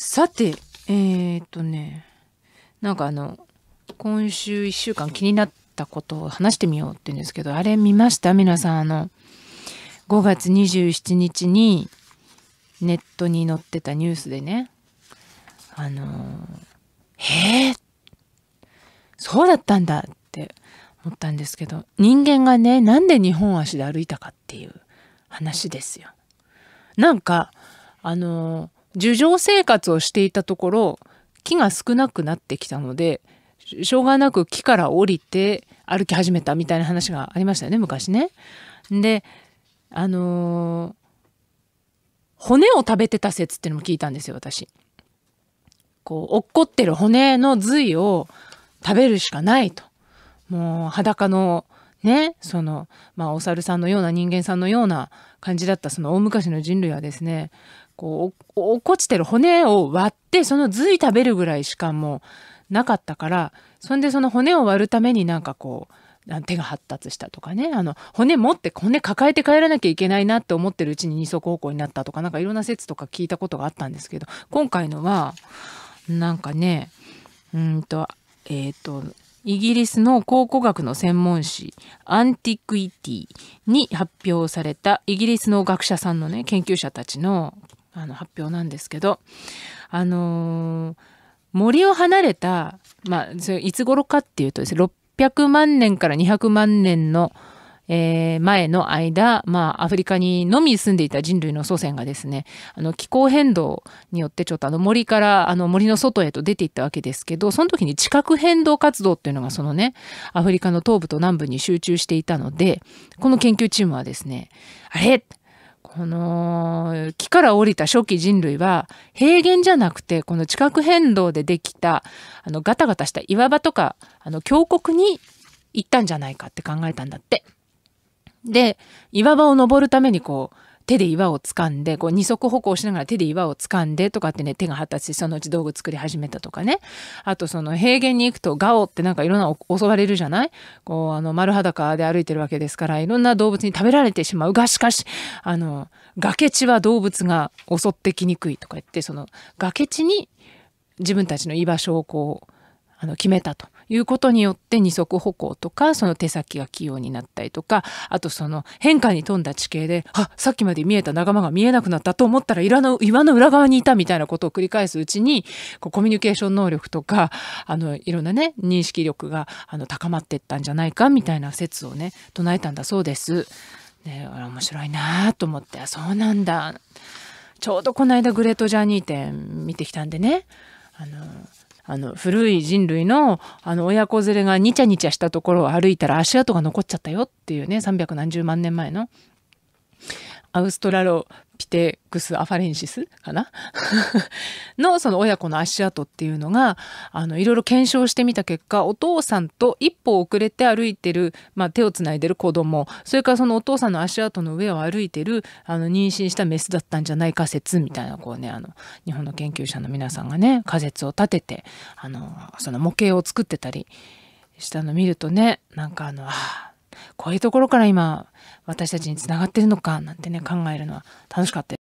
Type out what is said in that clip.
さて、えー、っとね、なんかあの、今週1週間気になったことを話してみようって言うんですけど、あれ見ました皆さん、あの、5月27日にネットに載ってたニュースでね、あのへえ、そうだったんだって思ったんですけど、人間がね、なんで2本足で歩いたかっていう話ですよ。なんか、あの樹上生活をしていたところ木が少なくなってきたのでしょうがなく木から降りて歩き始めたみたいな話がありましたよね昔ね。であのー、骨を食べてた説っていうのも聞いたんですよ私。こう落っこってる骨の髄を食べるしかないと。もう裸のねそのまあお猿さんのような人間さんのような感じだったその大昔の人類はですねこう、落っこちてる骨を割って、その髄食べるぐらいしかもうなかったから、そんでその骨を割るためになんかこう、手が発達したとかねあの骨持って骨抱えて帰らなきゃいけないなって思ってるうちに二足歩行になったとかなんかいろんな説とか聞いたことがあったんですけど今回のはなんかねうんとえっ、ー、とイギリスの考古学の専門誌アンティクイティに発表されたイギリスの学者さんのね研究者たちのあの発表なんですけど、あのー、森を離れた、まあ、それいつ頃かっていうとですね600万年から200万年の、えー、前の間、まあ、アフリカにのみ住んでいた人類の祖先がですねあの気候変動によってちょっとあの森からあの森の外へと出ていったわけですけどその時に地殻変動活動っていうのがそのねアフリカの東部と南部に集中していたのでこの研究チームはですねあれこの木から降りた初期人類は平原じゃなくてこの地殻変動でできたあのガタガタした岩場とかあの峡谷に行ったんじゃないかって考えたんだって。で岩場を登るためにこう手で岩を掴んでこう二足歩行しながら手で岩を掴んでとかってね手が発達してそのうち道具作り始めたとかねあとその平原に行くとガオってなんかいろんな襲われるじゃないこうあの丸裸で歩いてるわけですからいろんな動物に食べられてしまうがしかしあの崖地は動物が襲ってきにくいとか言ってその崖地に自分たちの居場所をこうあの決めたと。いうことによって二足歩行とかその手先が器用になったりとかあとその変化に富んだ地形であさっきまで見えた仲間が見えなくなったと思ったら岩の岩の裏側にいたみたいなことを繰り返すうちにこうコミュニケーション能力とかあのいろんなね認識力があの高まっていったんじゃないかみたいな説をね唱えたんだそうです。ね、面白いなと思ってそうなんだちょうどこの間グレートジャーニー展見てきたんでねあのあの古い人類のあの親子連れがニチャニチャしたところを歩いたら足跡が残っちゃったよっていうね300何十万年前のアウストラロピテクス・アファレンシスかな のその親子の足跡っていうのがあのいろいろ検証してみた結果お父さんと一歩遅れて歩いてる、まあ、手をつないでる子供それからそのお父さんの足跡の上を歩いてるあの妊娠したメスだったんじゃないか説みたいなこうねあの日本の研究者の皆さんがね仮説を立ててあのその模型を作ってたりしたの見るとねなんかあのああこういうところから今私たちにつながってるのかなんてね考えるのは楽しかったです。